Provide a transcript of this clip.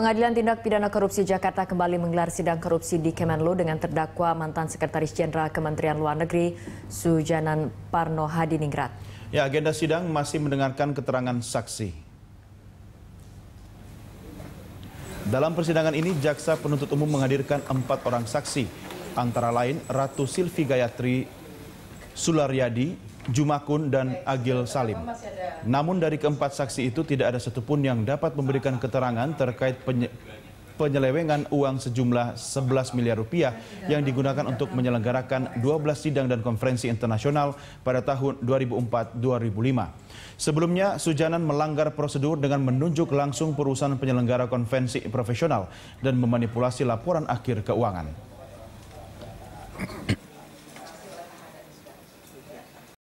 Pengadilan Tindak Pidana Korupsi Jakarta kembali menggelar sidang korupsi di Kemenlu dengan terdakwa mantan Sekretaris Jenderal Kementerian Luar Negeri Sujanan Parno Hadiningrat. Ya, agenda sidang masih mendengarkan keterangan saksi. Dalam persidangan ini, jaksa penuntut umum menghadirkan empat orang saksi, antara lain Ratu Silvi Gayatri Sularyadi, Jumakun, dan Agil Salim. Namun dari keempat saksi itu tidak ada satupun yang dapat memberikan keterangan terkait penye penyelewengan uang sejumlah 11 miliar rupiah yang digunakan untuk menyelenggarakan 12 sidang dan konferensi internasional pada tahun 2004-2005. Sebelumnya, Sujanan melanggar prosedur dengan menunjuk langsung perusahaan penyelenggara konvensi profesional dan memanipulasi laporan akhir keuangan.